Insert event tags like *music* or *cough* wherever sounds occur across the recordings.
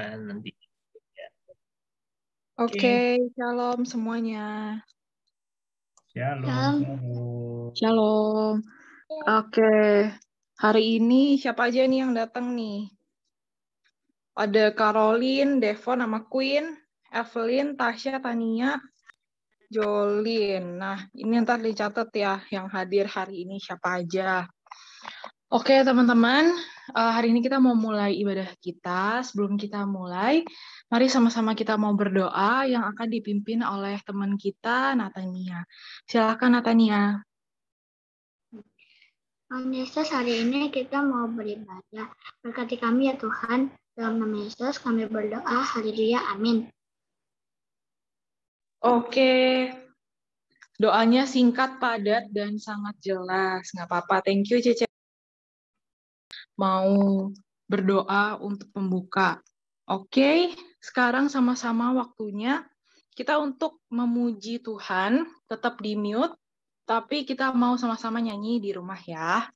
kan nanti. Oke, okay. shalom semuanya. Shalom. Shalom. shalom. Oke, okay. hari ini siapa aja nih yang datang nih? Ada Caroline, Devon, nama Queen, Evelyn, Tasya, Tania, Jolin. Nah, ini ntar dicatat ya yang hadir hari ini siapa aja. Oke, teman-teman. Eh, hari ini kita mau mulai ibadah kita. Sebelum kita mulai, mari sama-sama kita mau berdoa yang akan dipimpin oleh teman kita, Natania. Silakan Natania. Tuhan Yesus, hari ini kita mau beribadah. Berkati kami ya Tuhan, dalam nama Yesus kami berdoa. Haleluya, amin. Oke, doanya singkat, padat, dan sangat jelas. Nggak apa-apa, thank you Cece mau berdoa untuk pembuka. Oke, sekarang sama-sama waktunya kita untuk memuji Tuhan, tetap di mute, tapi kita mau sama-sama nyanyi di rumah ya.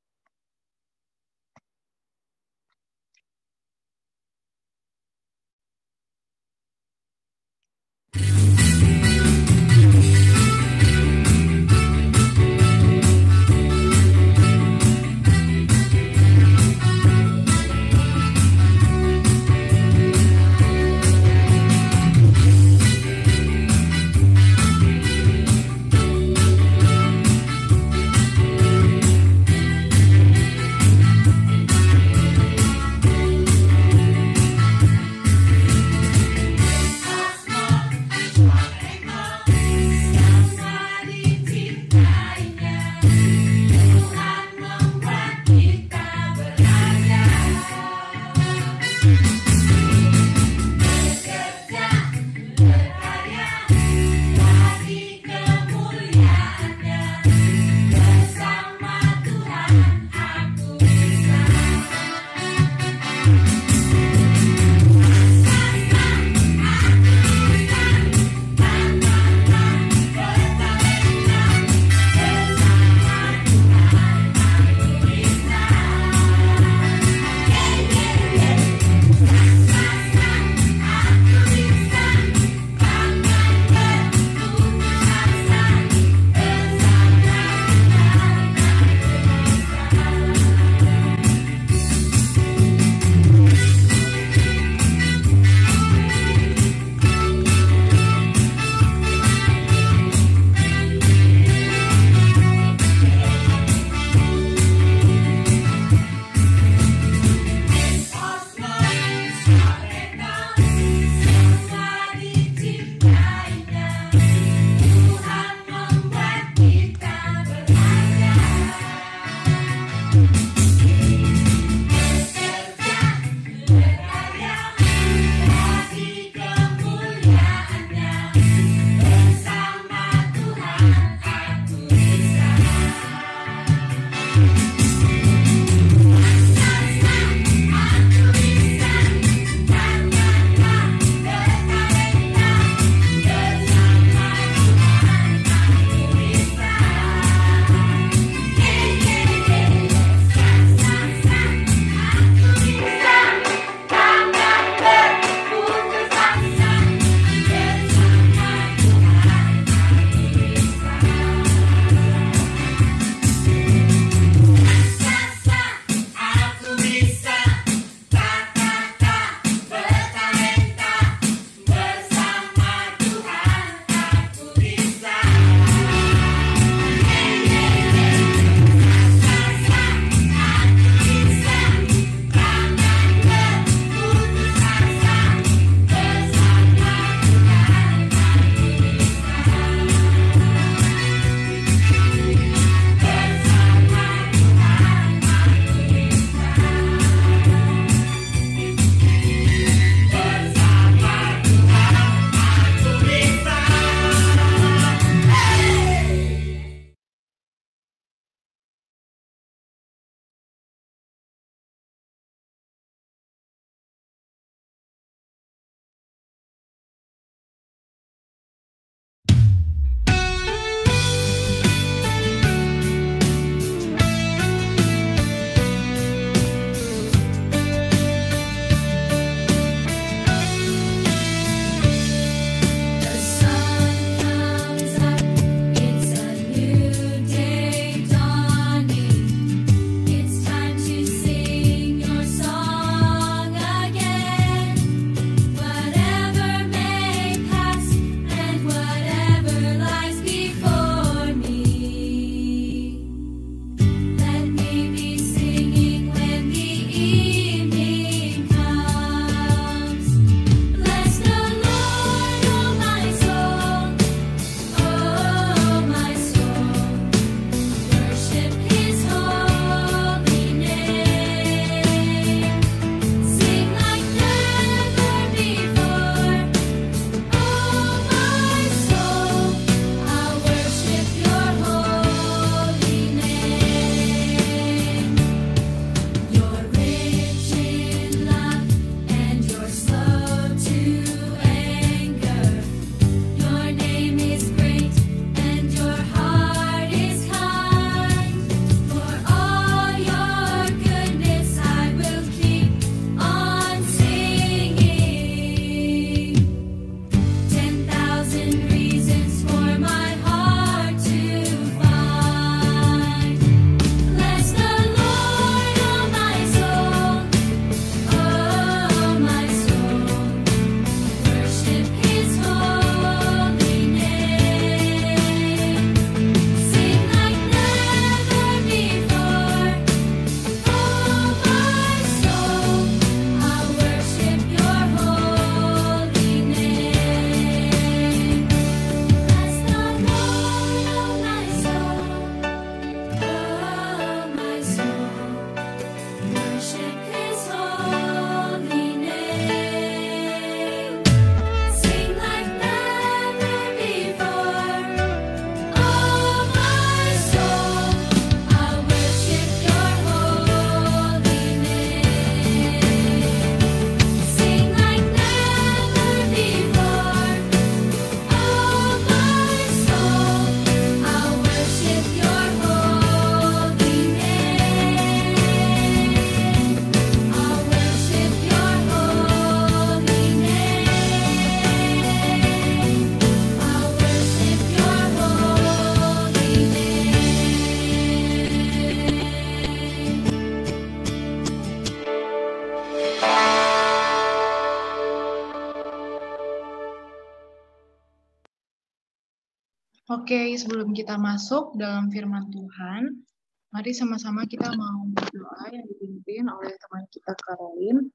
Oke, sebelum kita masuk dalam firman Tuhan, mari sama-sama kita mau berdoa yang dipimpin oleh teman kita Karolin.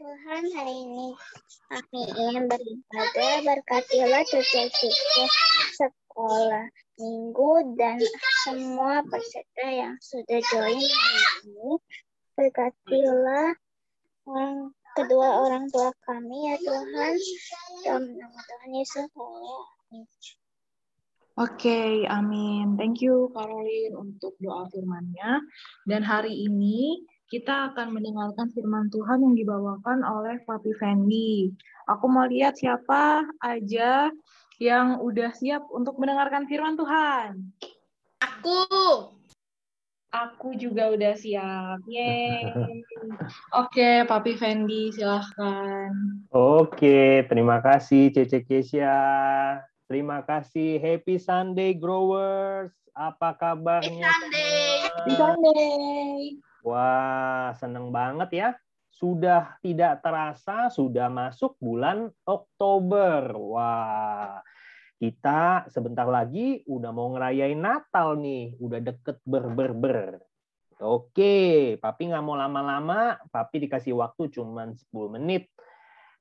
Tuhan, hari ini kami ingin beribadah, berkatilah cucu fikir sekolah minggu dan semua peserta yang sudah join hari ini. Berkatilah kedua orang tua kami ya Tuhan dalam nama Tuhan Yesus Amin. Oke, okay, amin. Thank you Caroline untuk doa firmannya. Dan hari ini kita akan mendengarkan firman Tuhan yang dibawakan oleh Papi Fendi. Aku mau lihat siapa aja yang udah siap untuk mendengarkan firman Tuhan. Aku. Aku juga udah siap. Yeay. *laughs* Oke, Papi Fendi, silahkan. Oke, terima kasih Cece Kesia. Terima kasih. Happy Sunday, Growers. Apa kabarnya? Happy Sunday. Happy Sunday. Wah, seneng banget ya. Sudah tidak terasa, sudah masuk bulan Oktober. Wah, kita sebentar lagi udah mau ngerayain Natal nih, udah deket berberber. Oke, Papi nggak mau lama-lama, Papi dikasih waktu cuma 10 menit.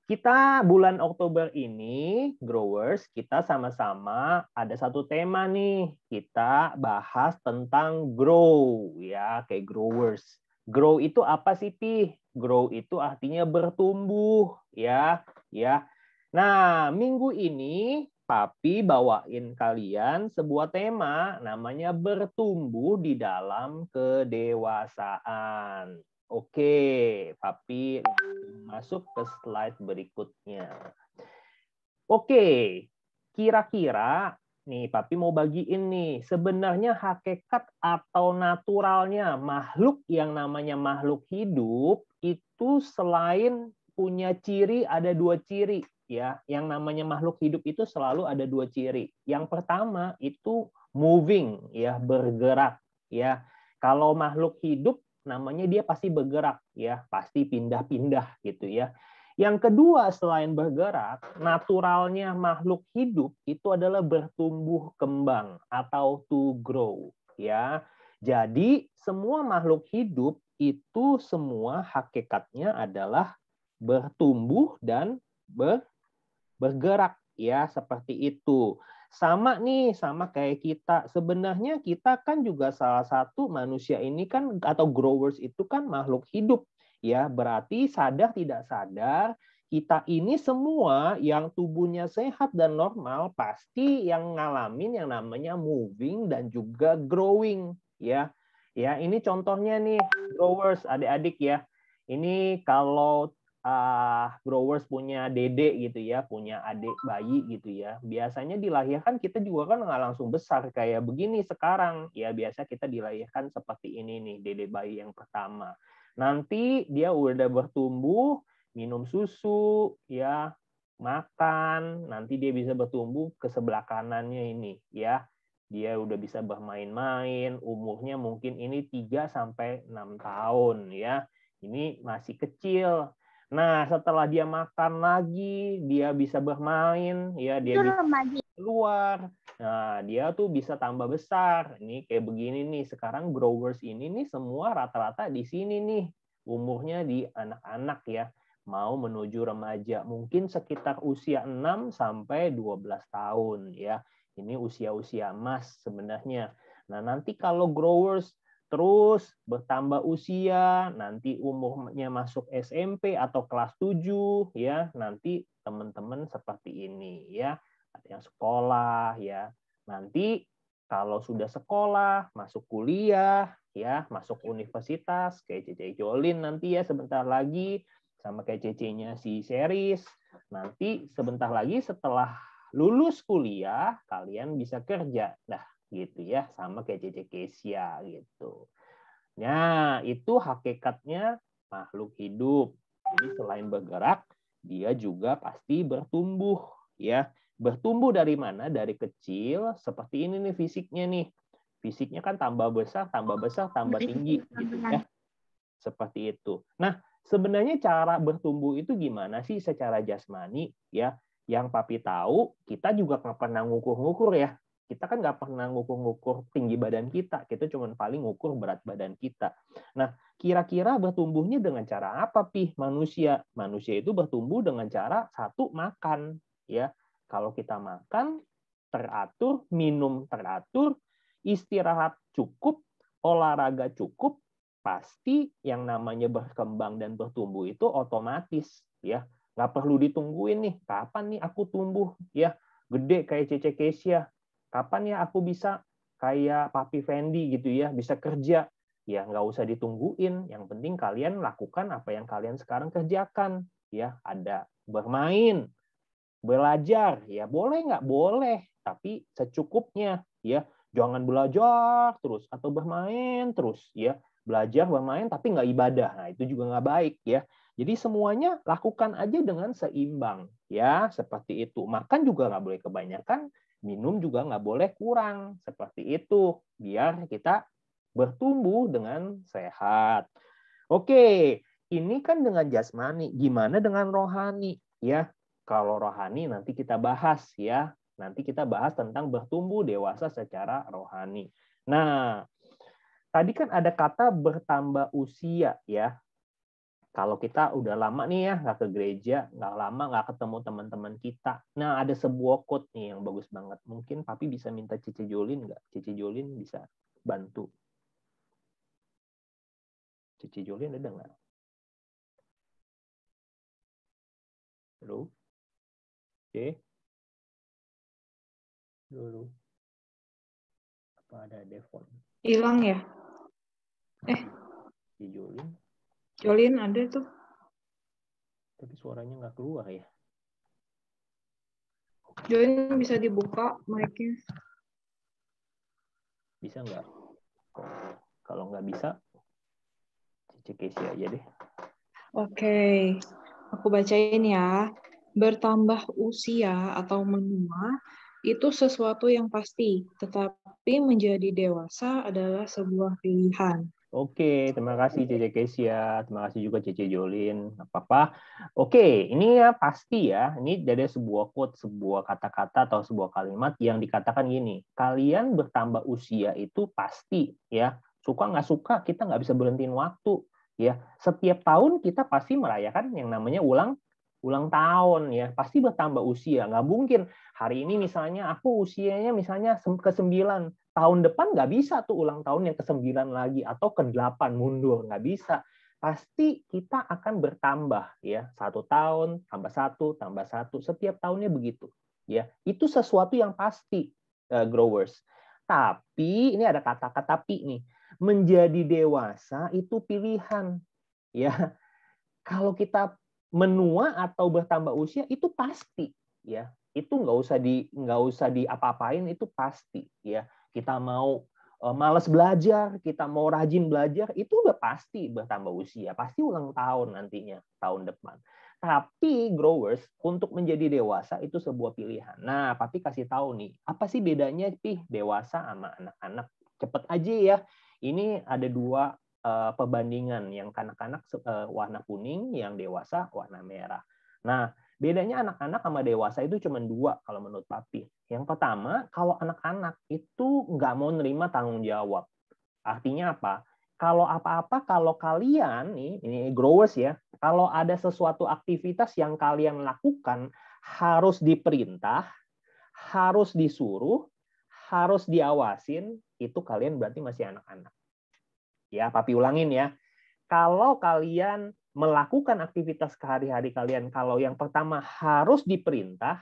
Kita bulan Oktober ini, growers, kita sama-sama ada satu tema nih. Kita bahas tentang grow, ya, kayak growers. Grow itu apa sih, Pi? Grow itu artinya bertumbuh, ya, ya. Nah, minggu ini Papi bawain kalian sebuah tema namanya bertumbuh di dalam kedewasaan. Oke, Papi masuk ke slide berikutnya. Oke, kira-kira nih Papi mau bagiin nih sebenarnya hakikat atau naturalnya makhluk yang namanya makhluk hidup itu selain punya ciri ada dua ciri ya yang namanya makhluk hidup itu selalu ada dua ciri yang pertama itu moving ya bergerak ya kalau makhluk hidup namanya dia pasti bergerak ya pasti pindah-pindah gitu ya yang kedua selain bergerak naturalnya makhluk hidup itu adalah bertumbuh kembang atau to grow ya jadi semua makhluk hidup itu semua hakikatnya adalah bertumbuh dan ber bergerak ya seperti itu. Sama nih, sama kayak kita. Sebenarnya kita kan juga salah satu manusia ini kan atau growers itu kan makhluk hidup ya. Berarti sadar tidak sadar kita ini semua yang tubuhnya sehat dan normal pasti yang ngalamin yang namanya moving dan juga growing ya. Ya, ini contohnya nih growers adik-adik ya. Ini kalau uh, growers punya dede gitu ya, punya adik bayi gitu ya. Biasanya dilahirkan kita juga kan nggak langsung besar kayak begini sekarang. Ya biasa kita dilahirkan seperti ini nih, dede bayi yang pertama. Nanti dia udah bertumbuh, minum susu, ya makan, nanti dia bisa bertumbuh ke sebelah kanannya ini ya. Dia udah bisa bermain-main, umurnya mungkin ini 3 sampai 6 tahun ya. Ini masih kecil Nah, setelah dia makan lagi, dia bisa bermain, ya dia bisa keluar. Nah, dia tuh bisa tambah besar. Ini kayak begini nih. Sekarang growers ini nih semua rata-rata di sini nih. Umurnya di anak-anak ya. Mau menuju remaja. Mungkin sekitar usia 6 sampai 12 tahun ya. Ini usia-usia emas sebenarnya. Nah, nanti kalau growers terus bertambah usia, nanti umumnya masuk SMP atau kelas 7 ya, nanti teman-teman seperti ini ya. Ada yang sekolah ya. Nanti kalau sudah sekolah, masuk kuliah ya, masuk universitas kayak CC Jolin nanti ya sebentar lagi sama kayak CC-nya si Seris, Nanti sebentar lagi setelah lulus kuliah kalian bisa kerja. Nah, gitu ya sama kayak cece kesia gitu nah itu hakikatnya makhluk hidup jadi selain bergerak dia juga pasti bertumbuh ya bertumbuh dari mana dari kecil seperti ini nih fisiknya nih fisiknya kan tambah besar tambah besar tambah tinggi gitu ya seperti itu nah sebenarnya cara bertumbuh itu gimana sih secara jasmani ya yang papi tahu kita juga nggak pernah ngukur-ngukur ya kita kan nggak pernah ngukur-ngukur tinggi badan kita, kita cuma paling ngukur berat badan kita. Nah, kira-kira bertumbuhnya dengan cara apa, pih? manusia? Manusia itu bertumbuh dengan cara, satu, makan. ya Kalau kita makan, teratur, minum teratur, istirahat cukup, olahraga cukup, pasti yang namanya berkembang dan bertumbuh itu otomatis. ya Nggak perlu ditungguin nih, kapan nih aku tumbuh? ya Gede kayak Cece Kesia, kapan ya aku bisa kayak Papi Fendi gitu ya, bisa kerja. Ya nggak usah ditungguin, yang penting kalian lakukan apa yang kalian sekarang kerjakan. Ya ada bermain, belajar, ya boleh nggak boleh, tapi secukupnya ya. Jangan belajar terus atau bermain terus ya. Belajar bermain tapi nggak ibadah, nah itu juga nggak baik ya. Jadi semuanya lakukan aja dengan seimbang ya seperti itu. Makan juga nggak boleh kebanyakan, minum juga nggak boleh kurang seperti itu biar kita bertumbuh dengan sehat. Oke, ini kan dengan jasmani. Gimana dengan rohani ya? Kalau rohani nanti kita bahas ya. Nanti kita bahas tentang bertumbuh dewasa secara rohani. Nah, tadi kan ada kata bertambah usia ya kalau kita udah lama nih ya nggak ke gereja, nggak lama nggak ketemu teman-teman kita. Nah ada sebuah quote nih yang bagus banget. Mungkin Papi bisa minta Cici Jolin nggak? Cici Jolin bisa bantu. Cici Jolin ada nggak? Halo? Oke. Dulu. Apa ada Devon? Hilang ya? Eh. Cici Jolin. Jolin ada tuh. Tapi suaranya nggak keluar ya. Jolin bisa dibuka mic-nya. Bisa nggak? Kalau nggak bisa, cek Casey aja deh. Oke, okay. aku bacain ya. Bertambah usia atau menua itu sesuatu yang pasti, tetapi menjadi dewasa adalah sebuah pilihan. Oke, terima kasih CC Kesia, ya. terima kasih juga CC Jolin, apa-apa. Oke, ini ya pasti ya, ini dari sebuah quote, sebuah kata-kata atau sebuah kalimat yang dikatakan gini, kalian bertambah usia itu pasti ya, suka nggak suka kita nggak bisa berhentiin waktu ya. Setiap tahun kita pasti merayakan yang namanya ulang ulang tahun ya pasti bertambah usia nggak mungkin hari ini misalnya aku usianya misalnya ke sembilan tahun depan nggak bisa tuh ulang tahun yang ke-9 lagi atau ke-8 mundur nggak bisa pasti kita akan bertambah ya satu tahun tambah satu tambah satu setiap tahunnya begitu ya itu sesuatu yang pasti uh, growers tapi ini ada kata-kata tapi nih menjadi dewasa itu pilihan ya kalau kita menua atau bertambah usia itu pasti ya itu nggak usah di nggak usah diapa-apain itu pasti ya kita mau eh, males belajar, kita mau rajin belajar, itu udah pasti bertambah usia, pasti ulang tahun nantinya, tahun depan. Tapi growers untuk menjadi dewasa itu sebuah pilihan. Nah, tapi kasih tahu nih, apa sih bedanya sih dewasa sama anak-anak? Cepet aja ya. Ini ada dua uh, eh, perbandingan, yang kanak-kanak uh, warna kuning, yang dewasa warna merah. Nah, Bedanya anak-anak sama dewasa itu cuma dua kalau menurut Papi. Yang pertama, kalau anak-anak itu nggak mau nerima tanggung jawab. Artinya apa? Kalau apa-apa, kalau kalian nih, ini growers ya, kalau ada sesuatu aktivitas yang kalian lakukan harus diperintah, harus disuruh, harus diawasin, itu kalian berarti masih anak-anak. Ya, papi ulangin ya. Kalau kalian melakukan aktivitas sehari-hari kalian kalau yang pertama harus diperintah,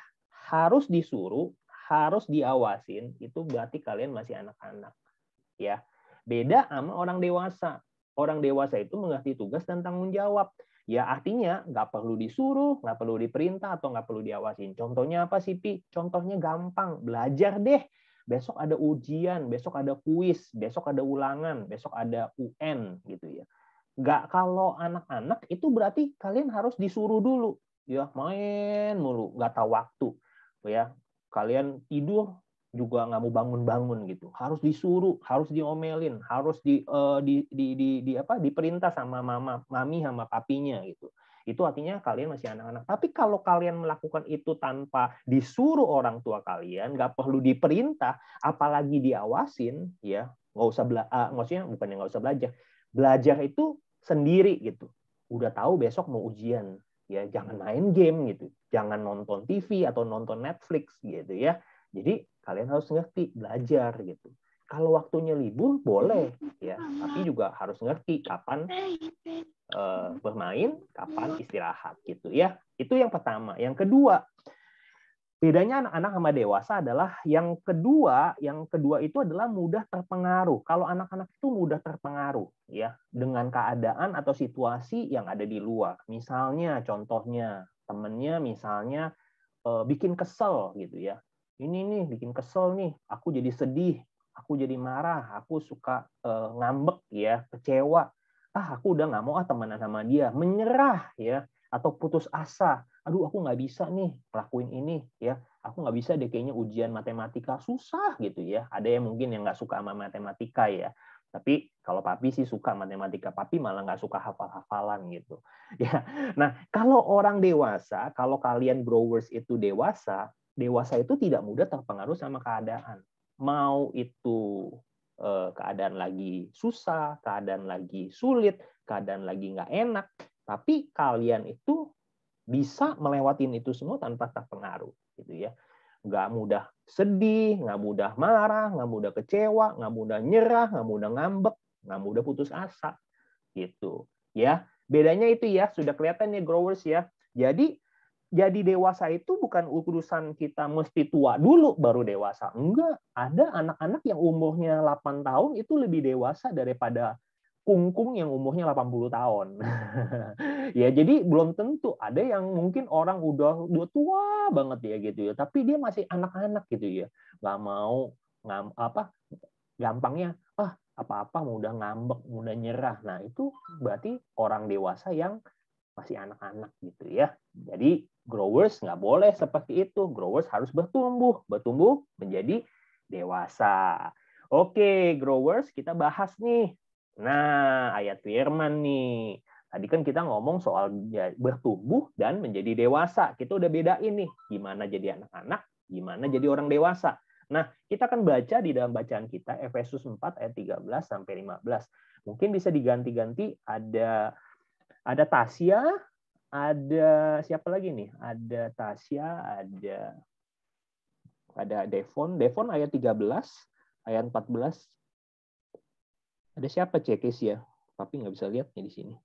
harus disuruh, harus diawasin, itu berarti kalian masih anak-anak. Ya. Beda sama orang dewasa. Orang dewasa itu mengerti tugas dan tanggung jawab. Ya artinya nggak perlu disuruh, nggak perlu diperintah, atau nggak perlu diawasin. Contohnya apa sih, Pi? Contohnya gampang. Belajar deh. Besok ada ujian, besok ada kuis, besok ada ulangan, besok ada UN gitu ya Nggak kalau anak-anak itu berarti kalian harus disuruh dulu. Ya, main mulu, nggak tahu waktu. Ya, kalian tidur juga nggak mau bangun-bangun gitu. Harus disuruh, harus diomelin, harus di, uh, di, di, di, di apa diperintah sama mama, mami sama papinya gitu. Itu artinya kalian masih anak-anak. Tapi kalau kalian melakukan itu tanpa disuruh orang tua kalian, nggak perlu diperintah, apalagi diawasin, ya nggak usah bela, uh, maksudnya bukan yang nggak usah belajar. Belajar itu sendiri gitu. Udah tahu besok mau ujian, ya jangan hmm. main game gitu, jangan nonton TV atau nonton Netflix gitu ya. Jadi kalian harus ngerti belajar gitu. Kalau waktunya libur boleh ya, tapi juga harus ngerti kapan uh, bermain, kapan hmm. istirahat gitu ya. Itu yang pertama. Yang kedua, Bedanya anak-anak sama dewasa adalah yang kedua, yang kedua itu adalah mudah terpengaruh. Kalau anak-anak itu mudah terpengaruh ya dengan keadaan atau situasi yang ada di luar. Misalnya contohnya temennya misalnya eh, bikin kesel gitu ya. Ini nih bikin kesel nih, aku jadi sedih, aku jadi marah, aku suka eh, ngambek ya, kecewa. Ah, aku udah nggak mau ah temenan sama dia, menyerah ya atau putus asa aduh aku nggak bisa nih lakuin ini ya aku nggak bisa deh kayaknya ujian matematika susah gitu ya ada yang mungkin yang nggak suka sama matematika ya tapi kalau papi sih suka matematika papi malah nggak suka hafal-hafalan gitu *laughs* ya nah kalau orang dewasa kalau kalian growers itu dewasa dewasa itu tidak mudah terpengaruh sama keadaan mau itu eh, keadaan lagi susah keadaan lagi sulit keadaan lagi nggak enak tapi kalian itu bisa melewatin itu semua tanpa terpengaruh gitu ya Gak mudah sedih gak mudah marah gak mudah kecewa gak mudah nyerah gak mudah ngambek gak mudah putus asa gitu ya bedanya itu ya sudah kelihatan ya growers ya jadi jadi dewasa itu bukan urusan kita mesti tua dulu baru dewasa. Enggak, ada anak-anak yang umurnya 8 tahun itu lebih dewasa daripada kungkung yang umurnya 80 tahun. *laughs* ya, jadi belum tentu ada yang mungkin orang udah udah tua banget ya gitu ya, tapi dia masih anak-anak gitu ya. Gak mau ngam apa gampangnya ah apa-apa mudah ngambek, mudah nyerah. Nah, itu berarti orang dewasa yang masih anak-anak gitu ya. Jadi growers nggak boleh seperti itu. Growers harus bertumbuh, bertumbuh menjadi dewasa. Oke, growers, kita bahas nih Nah, ayat firman nih. Tadi kan kita ngomong soal ya, bertumbuh dan menjadi dewasa. Kita udah bedain nih gimana jadi anak-anak, gimana jadi orang dewasa. Nah, kita akan baca di dalam bacaan kita Efesus 4 ayat 13 sampai 15. Mungkin bisa diganti-ganti ada ada Tasya, ada siapa lagi nih? Ada Tasya, ada ada Devon, Devon ayat 13, ayat 14 ada siapa cek ya? Tapi nggak bisa lihat di sini.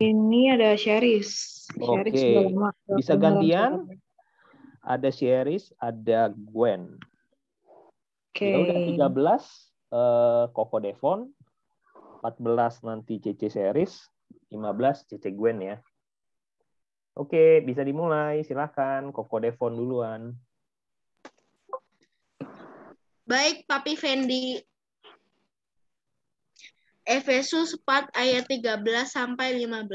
Ini ada Sheris. Oke. Okay. Bisa gantian? Ada Sheris, ada Gwen. Oke. Okay. Ya udah 13 uh, eh, Koko Devon, 14 nanti CC Sheris, 15 CC Gwen ya. Oke, okay, bisa dimulai. Silakan Koko Devon duluan. Baik, Papi Fendi. Efesus 4 ayat 13 sampai 15.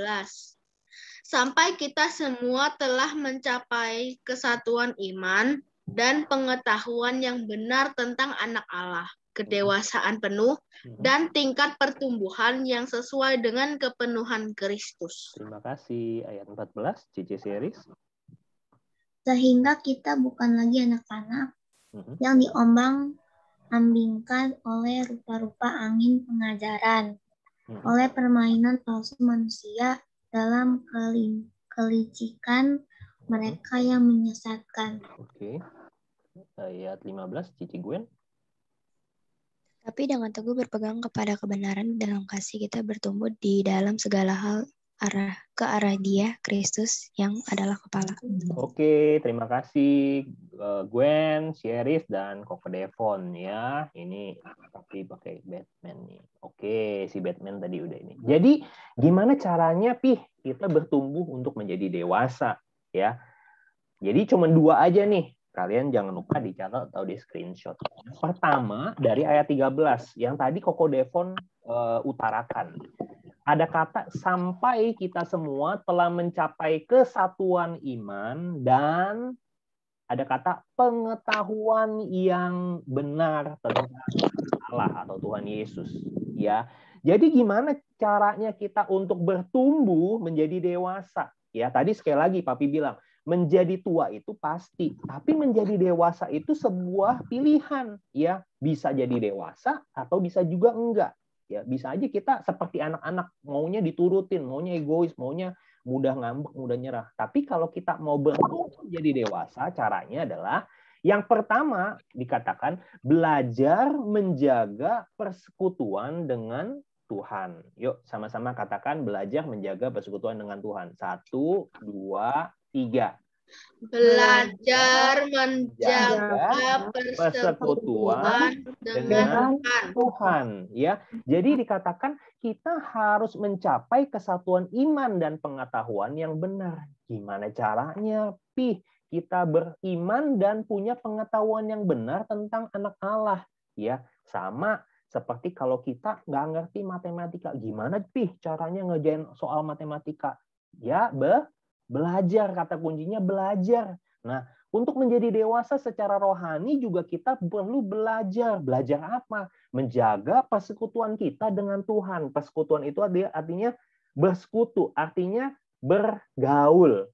Sampai kita semua telah mencapai kesatuan iman dan pengetahuan yang benar tentang anak Allah, kedewasaan penuh dan tingkat pertumbuhan yang sesuai dengan kepenuhan Kristus. Terima kasih. Ayat 14 CC series. Sehingga kita bukan lagi anak-anak mm-hmm. yang diombang ambingkan oleh rupa-rupa angin pengajaran, hmm. oleh permainan palsu manusia dalam kelim, kelicikan mereka hmm. yang menyesatkan. Oke. Okay. Ayat 15, Cici Gwen. Tapi dengan teguh berpegang kepada kebenaran dalam kasih kita bertumbuh di dalam segala hal arah ke arah dia Kristus yang adalah kepala. Oke, terima kasih eh, Gwen, Sheriff dan Koko Devon ya. Ini tapi pakai Batman nih. Oke, si Batman tadi udah ini. Jadi gimana caranya Pih kita bertumbuh untuk menjadi dewasa ya? Jadi cuma dua aja nih kalian jangan lupa dicatat atau di screenshot. Pertama dari ayat 13 yang tadi Koko Devon uh, utarakan ada kata sampai kita semua telah mencapai kesatuan iman dan ada kata pengetahuan yang benar tentang Allah atau Tuhan Yesus ya. Jadi gimana caranya kita untuk bertumbuh menjadi dewasa? Ya, tadi sekali lagi Papi bilang, menjadi tua itu pasti, tapi menjadi dewasa itu sebuah pilihan, ya. Bisa jadi dewasa atau bisa juga enggak ya bisa aja kita seperti anak-anak maunya diturutin maunya egois maunya mudah ngambek mudah nyerah tapi kalau kita mau berubah jadi dewasa caranya adalah yang pertama dikatakan belajar menjaga persekutuan dengan Tuhan. Yuk sama-sama katakan belajar menjaga persekutuan dengan Tuhan. Satu, dua, tiga belajar menjaga persekutuan dengan Tuhan ya. Jadi dikatakan kita harus mencapai kesatuan iman dan pengetahuan yang benar. Gimana caranya? Pi, kita beriman dan punya pengetahuan yang benar tentang anak Allah ya. Sama seperti kalau kita nggak ngerti matematika, gimana Pi caranya ngejain soal matematika? Ya, be Belajar, kata kuncinya belajar. Nah, untuk menjadi dewasa secara rohani juga kita perlu belajar. Belajar apa? Menjaga persekutuan kita dengan Tuhan. Persekutuan itu artinya bersekutu, artinya bergaul.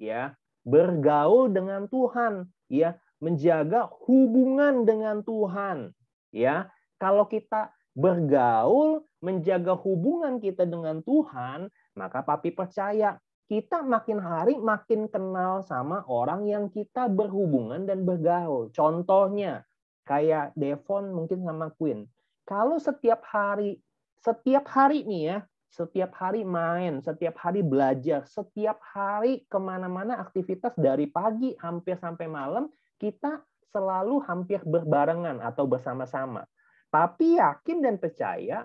Ya, bergaul dengan Tuhan, ya, menjaga hubungan dengan Tuhan, ya. Kalau kita bergaul, menjaga hubungan kita dengan Tuhan, maka papi percaya kita makin hari makin kenal sama orang yang kita berhubungan dan bergaul. Contohnya kayak Devon mungkin sama Queen. Kalau setiap hari, setiap hari nih ya, setiap hari main, setiap hari belajar, setiap hari kemana-mana aktivitas dari pagi hampir sampai malam, kita selalu hampir berbarengan atau bersama-sama. Tapi yakin dan percaya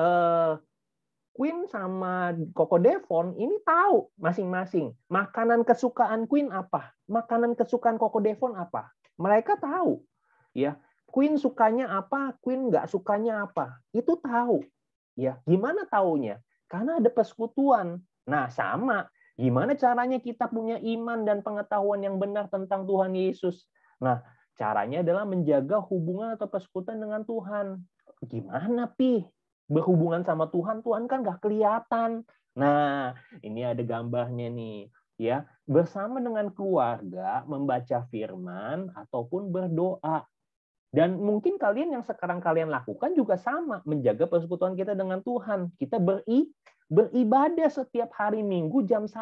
eh, Queen sama Koko Devon ini tahu masing-masing makanan kesukaan Queen apa, makanan kesukaan Koko Devon apa. Mereka tahu, ya. Queen sukanya apa, Queen nggak sukanya apa, itu tahu. Ya, gimana taunya? Karena ada persekutuan. Nah, sama. Gimana caranya kita punya iman dan pengetahuan yang benar tentang Tuhan Yesus? Nah, caranya adalah menjaga hubungan atau persekutuan dengan Tuhan. Gimana, Pi? berhubungan sama Tuhan, Tuhan kan gak kelihatan. Nah, ini ada gambarnya nih. Ya, bersama dengan keluarga membaca firman ataupun berdoa. Dan mungkin kalian yang sekarang kalian lakukan juga sama, menjaga persekutuan kita dengan Tuhan. Kita beri beribadah setiap hari Minggu jam 1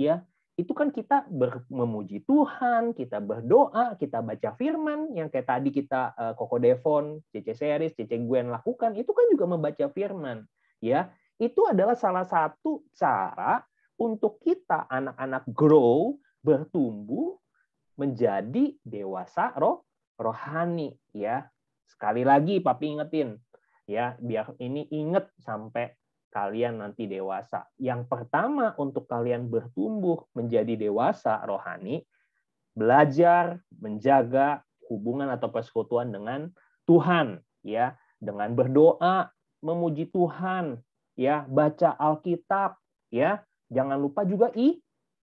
ya itu kan kita ber, memuji Tuhan, kita berdoa, kita baca firman yang kayak tadi kita uh, eh, Koko Devon, CC Series, CC Gwen lakukan, itu kan juga membaca firman, ya. Itu adalah salah satu cara untuk kita anak-anak grow, bertumbuh menjadi dewasa roh rohani, ya. Sekali lagi papi ingetin, ya, biar ini inget sampai kalian nanti dewasa. Yang pertama untuk kalian bertumbuh menjadi dewasa rohani, belajar menjaga hubungan atau persekutuan dengan Tuhan ya, dengan berdoa, memuji Tuhan, ya, baca Alkitab, ya. Jangan lupa juga i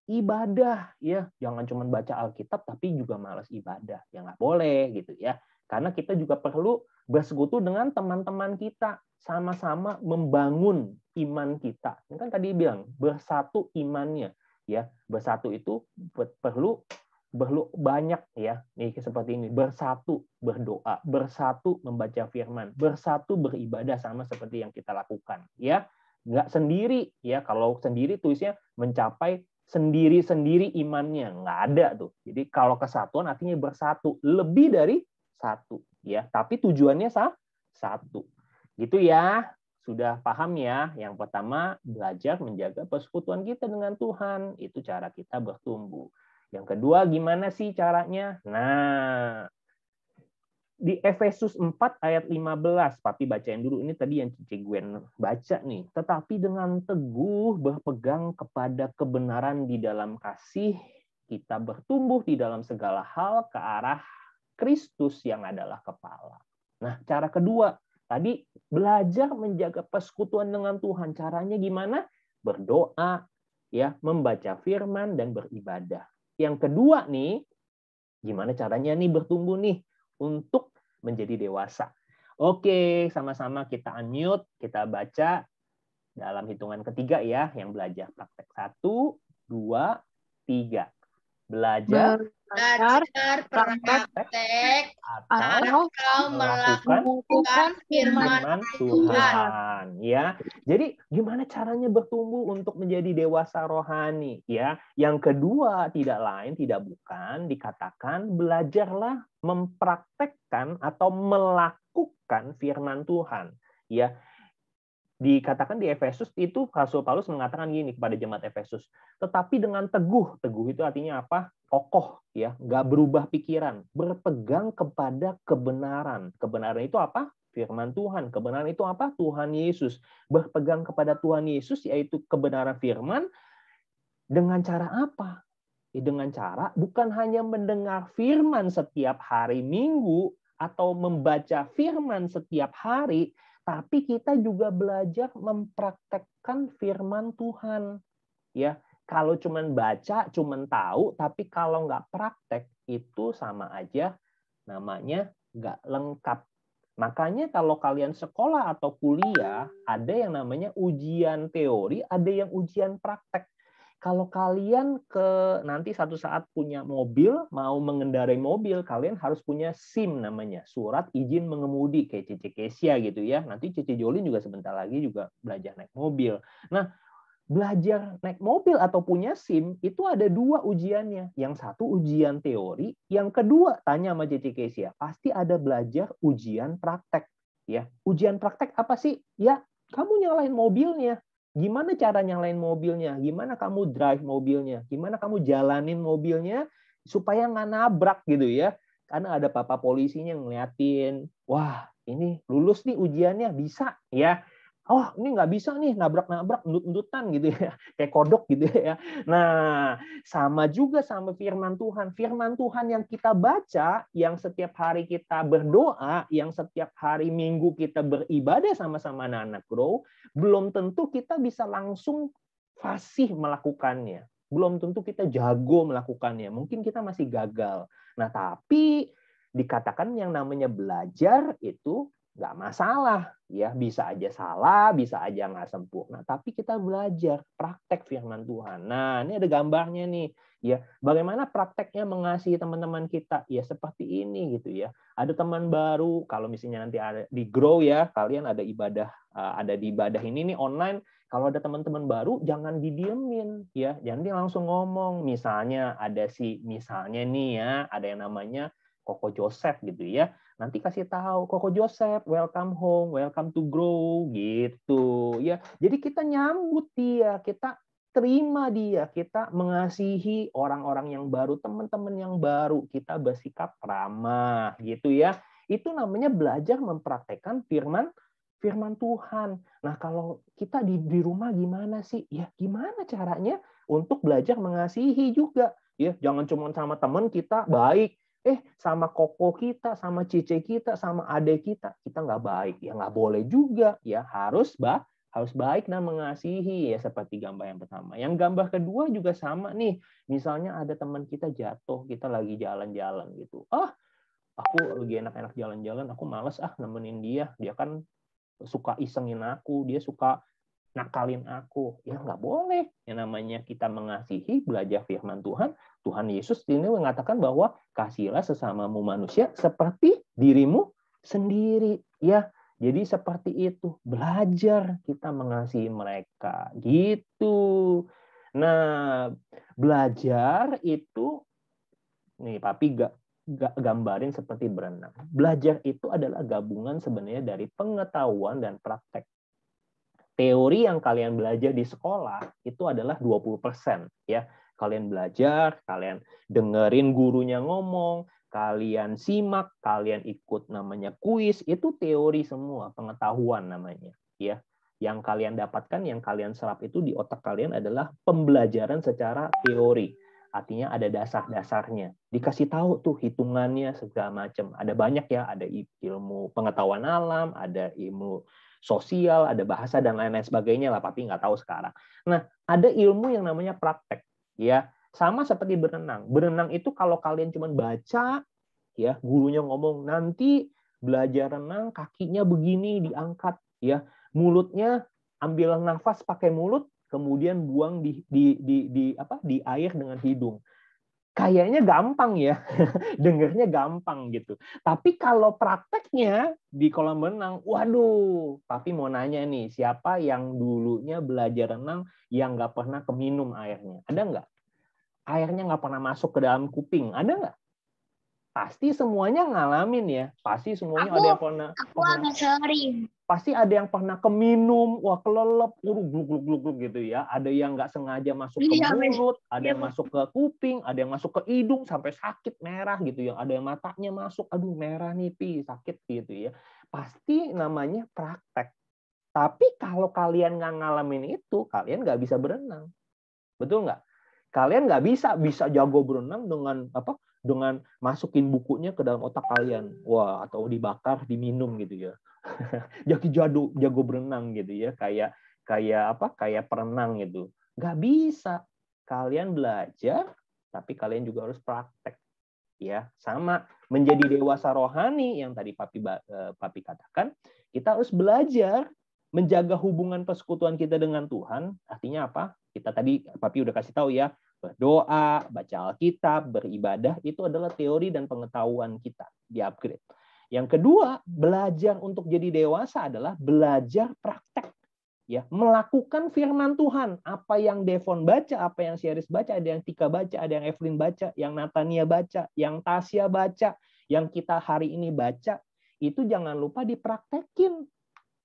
ibadah ya jangan cuma baca Alkitab tapi juga malas ibadah ya nggak boleh gitu ya karena kita juga perlu bersekutu dengan teman-teman kita, sama-sama membangun iman kita. Ini kan tadi bilang bersatu imannya, ya bersatu itu perlu perlu banyak ya nih seperti ini bersatu berdoa bersatu membaca firman bersatu beribadah sama seperti yang kita lakukan ya nggak sendiri ya kalau sendiri tulisnya mencapai sendiri-sendiri imannya nggak ada tuh jadi kalau kesatuan artinya bersatu lebih dari satu ya tapi tujuannya sah satu gitu ya sudah paham ya yang pertama belajar menjaga persekutuan kita dengan Tuhan itu cara kita bertumbuh yang kedua gimana sih caranya nah di Efesus 4 ayat 15, tapi bacain dulu ini tadi yang Cici Gwen baca nih. Tetapi dengan teguh berpegang kepada kebenaran di dalam kasih, kita bertumbuh di dalam segala hal ke arah Kristus yang adalah kepala. Nah, cara kedua, tadi belajar menjaga persekutuan dengan Tuhan. Caranya gimana? Berdoa, ya, membaca firman dan beribadah. Yang kedua nih, gimana caranya nih bertumbuh nih untuk menjadi dewasa. Oke, sama-sama kita unmute, kita baca dalam hitungan ketiga ya, yang belajar praktek. Satu, dua, tiga belajar, belajar praktek, atau, melakukan, melakukan firman Tuhan. Tuhan. Ya, jadi gimana caranya bertumbuh untuk menjadi dewasa rohani? Ya, yang kedua tidak lain tidak bukan dikatakan belajarlah mempraktekkan atau melakukan firman Tuhan. Ya, dikatakan di Efesus itu Rasul Paulus mengatakan gini kepada jemaat Efesus, tetapi dengan teguh, teguh itu artinya apa? Kokoh ya, nggak berubah pikiran, berpegang kepada kebenaran. Kebenaran itu apa? Firman Tuhan. Kebenaran itu apa? Tuhan Yesus. Berpegang kepada Tuhan Yesus yaitu kebenaran firman dengan cara apa? Ya, dengan cara bukan hanya mendengar firman setiap hari Minggu atau membaca firman setiap hari, tapi kita juga belajar mempraktekkan firman Tuhan. Ya, kalau cuman baca, cuman tahu, tapi kalau nggak praktek itu sama aja namanya nggak lengkap. Makanya kalau kalian sekolah atau kuliah, ada yang namanya ujian teori, ada yang ujian praktek. Kalau kalian ke nanti satu saat punya mobil, mau mengendarai mobil, kalian harus punya SIM namanya, surat izin mengemudi kayak Cici Kesia gitu ya. Nanti Cici Jolin juga sebentar lagi juga belajar naik mobil. Nah, belajar naik mobil atau punya SIM itu ada dua ujiannya. Yang satu ujian teori, yang kedua tanya sama Cici Kesia, pasti ada belajar ujian praktek. Ya, ujian praktek apa sih? Ya, kamu nyalain mobilnya. Gimana cara nyalain mobilnya? Gimana kamu drive mobilnya? Gimana kamu jalanin mobilnya supaya nggak nabrak gitu ya? Karena ada papa polisinya ngeliatin, wah ini lulus nih ujiannya bisa ya oh ini nggak bisa nih nabrak-nabrak, endut-endutan gitu ya, *laughs* kayak kodok gitu ya. Nah, sama juga sama firman Tuhan. Firman Tuhan yang kita baca, yang setiap hari kita berdoa, yang setiap hari minggu kita beribadah sama-sama anak-anak Bro, belum tentu kita bisa langsung fasih melakukannya. Belum tentu kita jago melakukannya. Mungkin kita masih gagal. Nah, tapi dikatakan yang namanya belajar itu nggak masalah ya bisa aja salah bisa aja nggak sempurna tapi kita belajar praktek firman Tuhan nah ini ada gambarnya nih ya bagaimana prakteknya mengasihi teman-teman kita ya seperti ini gitu ya ada teman baru kalau misalnya nanti ada di grow ya kalian ada ibadah eh, ada di ibadah ini nih online kalau ada teman-teman baru jangan didiemin ya jangan langsung ngomong misalnya ada si misalnya nih ya ada yang namanya Koko Joseph gitu ya. Nanti kasih tahu Koko Joseph, welcome home, welcome to grow gitu ya. Jadi kita nyambut dia, kita terima dia, kita mengasihi orang-orang yang baru, teman-teman yang baru, kita bersikap ramah gitu ya. Itu namanya belajar mempraktekkan firman firman Tuhan. Nah, kalau kita di di rumah gimana sih? Ya, gimana caranya untuk belajar mengasihi juga? Ya, jangan cuma sama teman kita baik, eh sama koko kita, sama cice kita, sama ade kita, kita nggak baik. Ya nggak boleh juga. Ya harus bah, harus baik dan nah mengasihi ya seperti gambar yang pertama. Yang gambar kedua juga sama nih. Misalnya ada teman kita jatuh, kita lagi jalan-jalan gitu. Ah, aku lagi enak-enak jalan-jalan, aku males ah nemenin dia. Dia kan suka isengin aku, dia suka nakalin aku. Ya nggak boleh. Yang namanya kita mengasihi, belajar firman Tuhan, Tuhan Yesus ini mengatakan bahwa kasihilah sesamamu manusia seperti dirimu sendiri ya. Jadi seperti itu, belajar kita mengasihi mereka gitu. Nah, belajar itu nih papi gak, gak gambarin seperti berenang. Belajar itu adalah gabungan sebenarnya dari pengetahuan dan praktek. Teori yang kalian belajar di sekolah itu adalah 20% ya. Kalian belajar, kalian dengerin gurunya ngomong, kalian simak, kalian ikut namanya kuis, itu teori semua, pengetahuan namanya, ya. Yang kalian dapatkan, yang kalian serap itu di otak kalian adalah pembelajaran secara teori. Artinya ada dasar-dasarnya. Dikasih tahu tuh hitungannya segala macam. Ada banyak ya, ada ilmu pengetahuan alam, ada ilmu sosial, ada bahasa dan lain-lain sebagainya lah, tapi nggak tahu sekarang. Nah, ada ilmu yang namanya praktek ya sama seperti berenang berenang itu kalau kalian cuma baca ya gurunya ngomong nanti belajar renang kakinya begini diangkat ya mulutnya ambil nafas pakai mulut kemudian buang di di di, di apa di air dengan hidung kayaknya gampang ya, *laughs* dengernya gampang gitu. Tapi kalau prakteknya di kolam renang, waduh. Tapi mau nanya nih, siapa yang dulunya belajar renang yang nggak pernah keminum airnya? Ada nggak? Airnya nggak pernah masuk ke dalam kuping, ada nggak? pasti semuanya ngalamin ya pasti semuanya aku, ada yang pernah aku pernah, agak sering pasti ada yang pernah keminum wah kelelep uru gluk gluk gluk gluk gitu ya ada yang nggak sengaja masuk ke iya, mulut ada iya, yang masuk ke kuping ada yang masuk ke hidung sampai sakit merah gitu ya ada yang matanya masuk aduh merah nih pi sakit gitu ya pasti namanya praktek tapi kalau kalian nggak ngalamin itu kalian nggak bisa berenang betul nggak kalian nggak bisa bisa jago berenang dengan apa dengan masukin bukunya ke dalam otak kalian. Wah, atau dibakar, diminum gitu ya. *laughs* Jadi jago jago berenang gitu ya, kayak kayak apa? Kayak perenang gitu. Gak bisa. Kalian belajar, tapi kalian juga harus praktek. Ya, sama menjadi dewasa rohani yang tadi papi eh, papi katakan, kita harus belajar menjaga hubungan persekutuan kita dengan Tuhan. Artinya apa? Kita tadi papi udah kasih tahu ya, berdoa, baca Alkitab, beribadah itu adalah teori dan pengetahuan kita di-upgrade. Yang kedua, belajar untuk jadi dewasa adalah belajar praktek. Ya, melakukan firman Tuhan, apa yang Devon baca, apa yang Syaris baca, ada yang Tika baca, ada yang Evelyn baca, yang Natania baca, yang Tasya baca, yang kita hari ini baca, itu jangan lupa dipraktekin.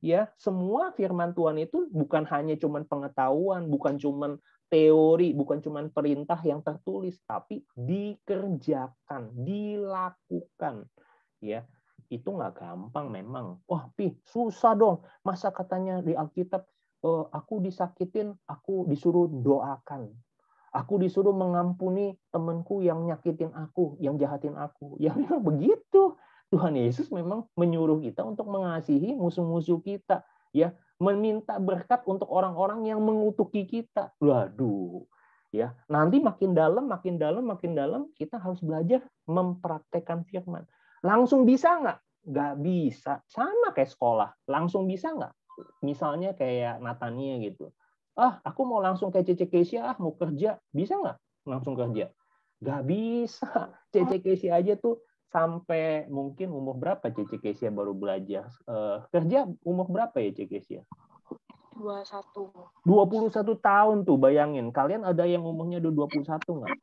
Ya, semua firman Tuhan itu bukan hanya cuman pengetahuan, bukan cuman teori, bukan cuma perintah yang tertulis, tapi dikerjakan, dilakukan. Ya, itu nggak gampang memang. Wah, pi susah dong. Masa katanya di Alkitab e, aku disakitin, aku disuruh doakan. Aku disuruh mengampuni temanku yang nyakitin aku, yang jahatin aku. Ya *laughs* memang begitu. Tuhan Yesus memang menyuruh kita untuk mengasihi musuh-musuh kita. Ya, meminta berkat untuk orang-orang yang mengutuki kita. Waduh, ya nanti makin dalam, makin dalam, makin dalam kita harus belajar mempraktekkan firman. Langsung bisa nggak? Nggak bisa. Sama kayak sekolah. Langsung bisa nggak? Misalnya kayak Natania gitu. Ah, aku mau langsung kayak Cece Kesia, ah, mau kerja. Bisa nggak? Langsung kerja. Gak bisa. Cece Kesia aja tuh sampai mungkin umur berapa Cece Kesia baru belajar? Uh, kerja umur berapa ya Cece Kesia? 21. 21 tahun tuh bayangin. Kalian ada yang umurnya udah 21 nggak?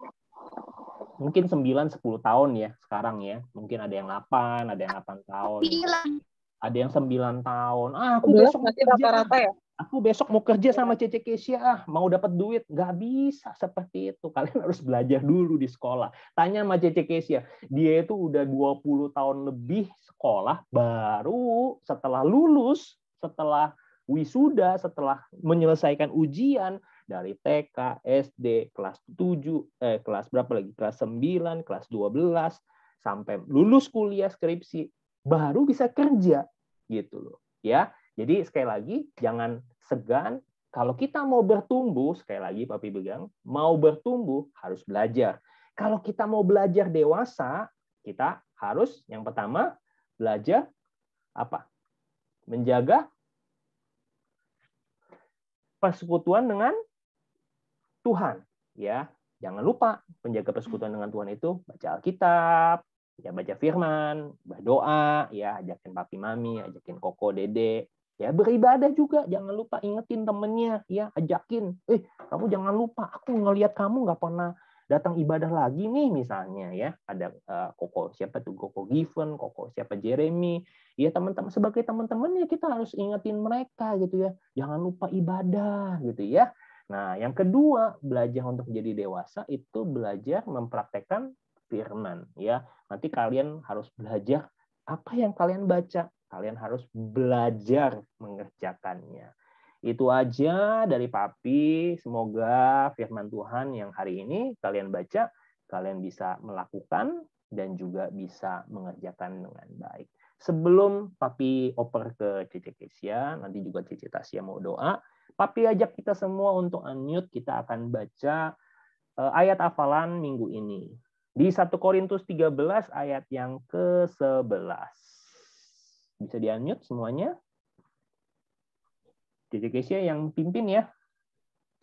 Mungkin 9 10 tahun ya sekarang ya. Mungkin ada yang 8, ada yang 8 tahun. 9. Ada yang 9 tahun. Ah, aku 9, besok rata-rata ya? aku besok mau kerja sama Cece Kesia, ah, mau dapat duit. Nggak bisa seperti itu. *laughs* Kalian harus belajar dulu di sekolah. Tanya sama Cece Kesia, dia itu udah 20 tahun lebih sekolah, baru setelah lulus, setelah wisuda, setelah menyelesaikan ujian, dari TK, SD, kelas 7, eh, kelas berapa lagi? Kelas 9, kelas 12, sampai lulus kuliah skripsi, baru bisa kerja gitu loh. Ya, jadi sekali lagi jangan segan kalau kita mau bertumbuh, sekali lagi Papi Begang mau bertumbuh harus belajar. Kalau kita mau belajar dewasa, kita harus yang pertama belajar apa? Menjaga persekutuan dengan Tuhan, ya. Jangan lupa menjaga persekutuan dengan Tuhan itu baca Alkitab, ya baca firman, berdoa, ya ajakin papi mami, ajakin koko, dede, Ya, beribadah juga. Jangan lupa ingetin temennya, ya, ajakin. Eh, kamu jangan lupa, aku ngelihat kamu nggak pernah datang ibadah lagi nih misalnya ya ada uh, koko siapa tuh koko Given koko siapa Jeremy ya teman-teman sebagai teman-teman ya kita harus ingetin mereka gitu ya jangan lupa ibadah gitu ya nah yang kedua belajar untuk jadi dewasa itu belajar mempraktekkan firman ya nanti kalian harus belajar apa yang kalian baca Kalian harus belajar mengerjakannya. Itu aja dari Papi. Semoga firman Tuhan yang hari ini kalian baca, kalian bisa melakukan dan juga bisa mengerjakan dengan baik. Sebelum Papi oper ke Cece Kesia, nanti juga Cece Tasya mau doa, Papi ajak kita semua untuk unmute, kita akan baca eh, ayat hafalan minggu ini. Di 1 Korintus 13 ayat yang ke-11. Bisa di-unmute semuanya. Cece Kesia yang pimpin ya.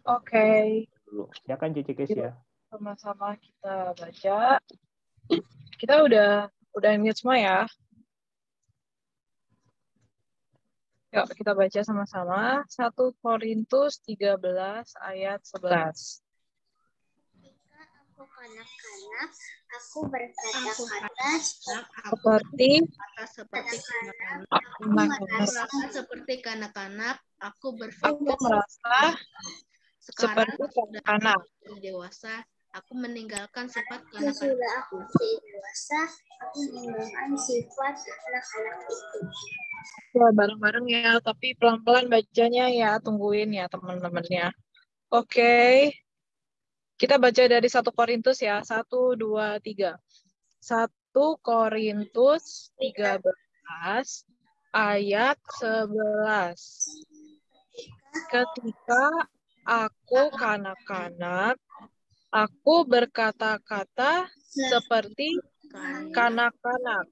Oke. Okay. Dulu. Silakan Cece Kesia. Sama-sama kita baca. Kita udah udah unmute semua ya. Yuk kita baca sama-sama. 1 Korintus 13 ayat 11 aku kanak-kanak, aku berkata-kata seperti kata seperti kanak-kanak, aku merasa seperti kanak-kanak, aku berpikir merasa seperti sudah kanak. dewasa, aku meninggalkan sifat kanak-kanak. aku dewasa, aku meninggalkan sifat anak-anak itu. Wah, ya, bareng-bareng ya, tapi pelan-pelan bacanya ya, tungguin ya teman-temannya. Oke. Okay. Kita baca dari 1 Korintus ya, 1, 2, 3. 1 Korintus 13 ayat 11. Ketika aku kanak-kanak, aku berkata-kata seperti kanak-kanak.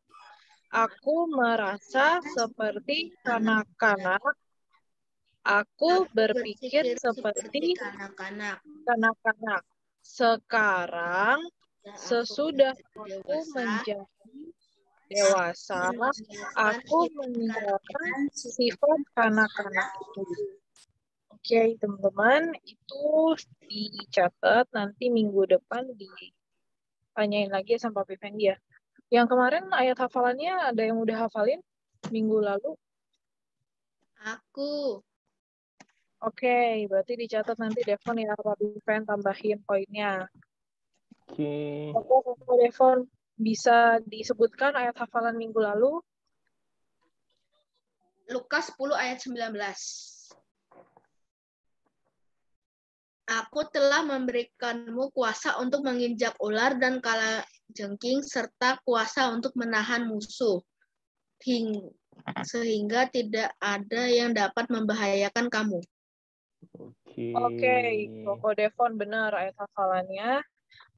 Aku merasa seperti kanak-kanak. Aku berpikir seperti kanak-kanak. Kanak-kanak. Sekarang ya, sesudah aku menjadi dewasa, aku meninggalkan sifat kanak-kanak itu. Oke, okay, teman-teman, itu dicatat nanti minggu depan ditanyain lagi sama Papi Fendi ya. Yang kemarin ayat hafalannya ada yang udah hafalin minggu lalu? Aku. Oke, okay, berarti dicatat nanti Devon ya Pak Biven tambahin poinnya. Oke. Okay. Oke, Devon bisa disebutkan ayat hafalan minggu lalu? Lukas 10 ayat 19. Aku telah memberikanmu kuasa untuk menginjak ular dan kala jengking serta kuasa untuk menahan musuh. Hing sehingga tidak ada yang dapat membahayakan kamu. Oke, okay. Koko Devon benar ayat hafalannya.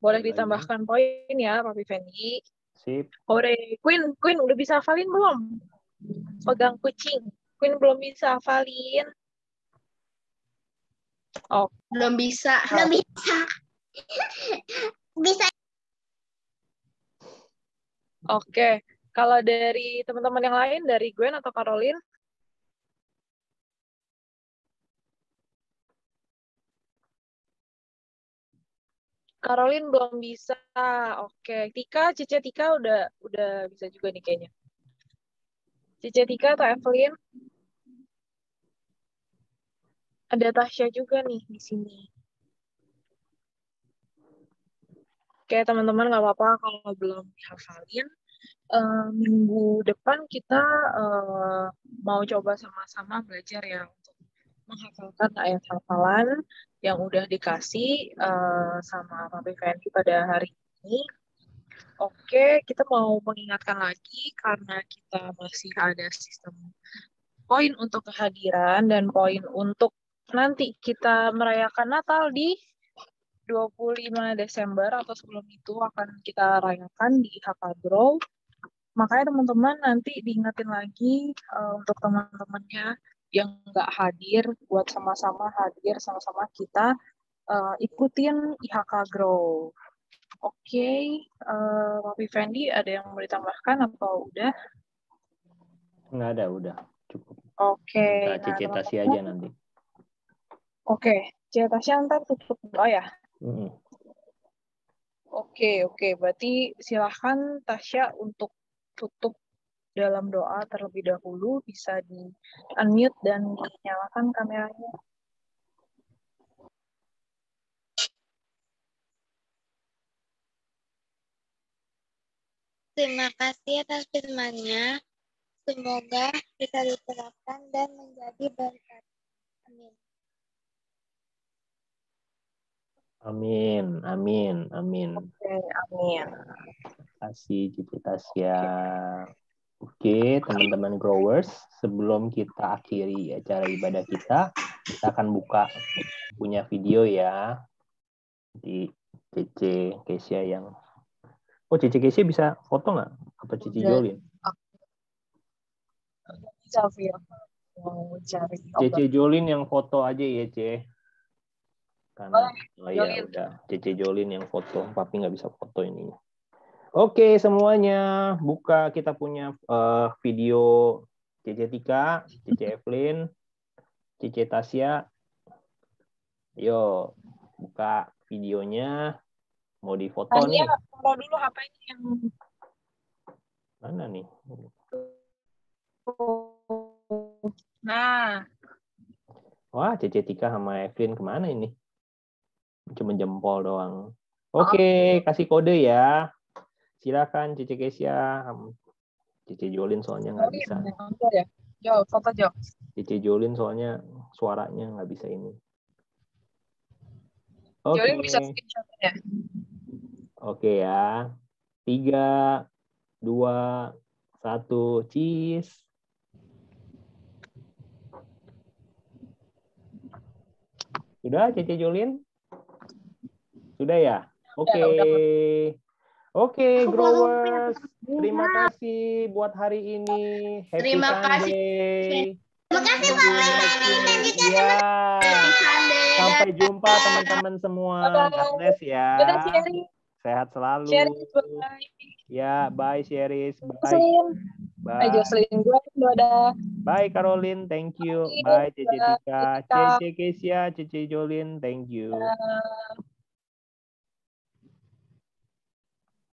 Boleh Ayo. ditambahkan poin ya, Papi Fendi. Sip. Hore, Queen, Queen udah bisa hafalin belum? Pegang kucing. Queen belum bisa hafalin. Oh, belum bisa. Oh. Belum bisa. *laughs* bisa. Oke, okay. kalau dari teman-teman yang lain dari Gwen atau Caroline? Karolin belum bisa. Oke, Tika, Cece Tika udah udah bisa juga nih kayaknya. Cece Tika atau Evelyn? Ada Tasya juga nih di sini. Oke, teman-teman nggak apa-apa kalau belum dihafalin. Uh, minggu depan kita uh, mau coba sama-sama belajar yang menghasilkan ayat hafalan yang udah dikasih uh, sama Papi Fendi pada hari ini. Oke, kita mau mengingatkan lagi karena kita masih ada sistem poin untuk kehadiran dan poin untuk nanti kita merayakan Natal di 25 Desember atau sebelum itu akan kita rayakan di Hakadro. Makanya teman-teman nanti diingatin lagi uh, untuk teman-temannya yang nggak hadir buat sama-sama hadir sama-sama kita uh, ikutin IHK Grow. Oke, okay. uh, eh, Fendi ada yang mau ditambahkan atau udah? Nggak ada, udah cukup. Oke. Okay. Kita nah, Cita sih aja nanti. Oke, okay. sih ntar tutup oh ya. Oke, okay, oke. Okay. Berarti silahkan Tasya untuk tutup dalam doa terlebih dahulu, bisa di unmute dan nyalakan kameranya. Terima kasih atas firmannya. Semoga bisa diterapkan dan menjadi berkat. Amin. Amin, amin, amin. Oke, amin. Terima kasih Jibutasya. Okay. Oke, teman-teman growers, sebelum kita akhiri acara ibadah kita, kita akan buka punya video ya di CC Kesia yang Oh, CC Kesia bisa foto nggak? Apa CC Jolin? CC Jolin yang foto aja ya, C. Karena, oh, oh ya udah. CC Jolin yang foto, tapi nggak bisa foto ininya. Oke semuanya, buka kita punya uh, video Cece Tika, Cece *laughs* Evelyn, Cece Tasya. Yo, buka videonya. Mau difoto Tanya, nih. Kalau dulu apa ini yang mana nih? Nah. Wah, Cece Tika sama Evelyn kemana ini? Cuma jempol doang. Oke, okay, oh. kasih kode ya. Silakan Cici Kesia. Cici Jolin soalnya nggak bisa. Ya, ya. Cici Jolin soalnya suaranya nggak bisa ini. Oke. Okay. bisa screenshotnya. Oke okay ya. Tiga, dua, satu, cheese. Sudah, Cici Jolin? Sudah ya? Oke. Okay. Oke, okay, growers. Terima kasih buat hari ini. Happy terima Sunday. kasih. Terima kasih Pak dan juga ya. Sampai jumpa teman-teman semua. God bless ya. Sehat selalu. Ya, bye Sheris. Bye. Bye. Bye Jocelyn gue Bye Caroline, thank you. Bye Cece Tika, Cece Kesia, Cece Jolin, thank you. Bye.